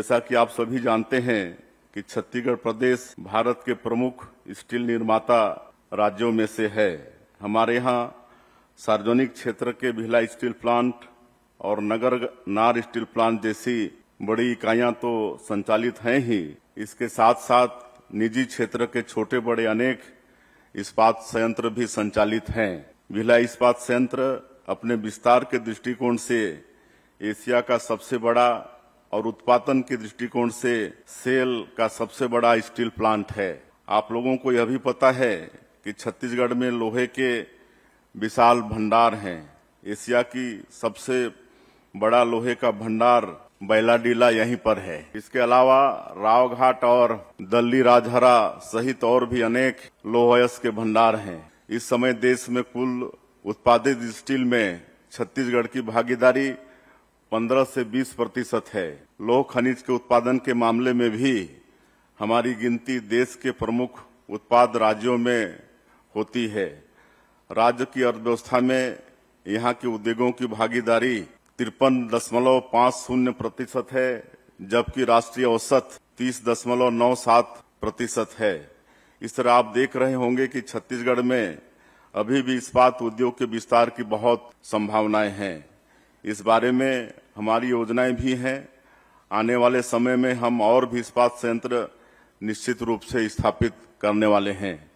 जैसा कि आप सभी जानते हैं कि छत्तीसगढ़ प्रदेश भारत के प्रमुख स्टील निर्माता राज्यों में से है हमारे यहाँ सार्वजनिक क्षेत्र के भिला स्टील प्लांट और नगर नार स्टील प्लांट जैसी बड़ी इकाइयां तो संचालित हैं ही इसके साथ साथ निजी क्षेत्र के छोटे बड़े अनेक इस्पात संयंत्र भी संचालित हैं भिला इस्पात संयंत्र अपने विस्तार के दृष्टिकोण से एशिया का सबसे बड़ा और उत्पादन के दृष्टिकोण से सेल का सबसे बड़ा स्टील प्लांट है आप लोगों को यह भी पता है कि छत्तीसगढ़ में लोहे के विशाल भंडार हैं एशिया की सबसे बड़ा लोहे का भंडार बैलाडीला यहीं पर है इसके अलावा रावघाट और दल्ली राजहरा सहित और भी अनेक लोहयस के भंडार हैं इस समय देश में कुल उत्पादित स्टील में छत्तीसगढ़ की भागीदारी 15 से 20 प्रतिशत है लोह खनिज के उत्पादन के मामले में भी हमारी गिनती देश के प्रमुख उत्पाद राज्यों में होती है राज्य की अर्थव्यवस्था में यहाँ के उद्योगों की भागीदारी तिरपन दशमलव पाँच शून्य प्रतिशत है जबकि राष्ट्रीय औसत तीस दशमलव नौ सात प्रतिशत है इस तरह आप देख रहे होंगे कि छत्तीसगढ़ में अभी भी इस्पात उद्योग के विस्तार की बहुत संभावनाएं हैं इस बारे में हमारी योजनाएं भी हैं आने वाले समय में हम और भी इस्पात संयंत्र निश्चित रूप से स्थापित करने वाले हैं